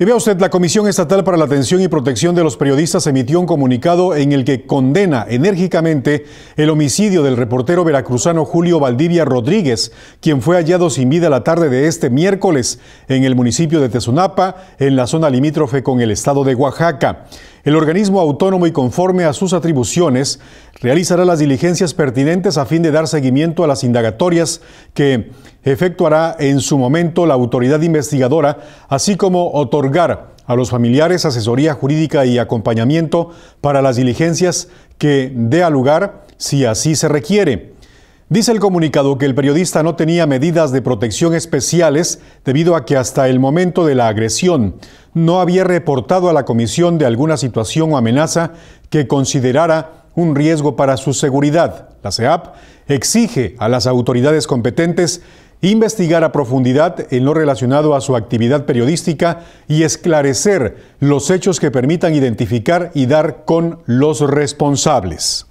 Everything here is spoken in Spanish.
Y vea usted, la Comisión Estatal para la Atención y Protección de los Periodistas emitió un comunicado en el que condena enérgicamente el homicidio del reportero veracruzano Julio Valdivia Rodríguez, quien fue hallado sin vida la tarde de este miércoles en el municipio de Tezunapa, en la zona limítrofe con el estado de Oaxaca. El organismo autónomo y conforme a sus atribuciones realizará las diligencias pertinentes a fin de dar seguimiento a las indagatorias que efectuará en su momento la autoridad investigadora, así como otorgar a los familiares asesoría jurídica y acompañamiento para las diligencias que dé a lugar si así se requiere. Dice el comunicado que el periodista no tenía medidas de protección especiales debido a que hasta el momento de la agresión no había reportado a la comisión de alguna situación o amenaza que considerara un riesgo para su seguridad. La CEAP exige a las autoridades competentes investigar a profundidad en lo relacionado a su actividad periodística y esclarecer los hechos que permitan identificar y dar con los responsables.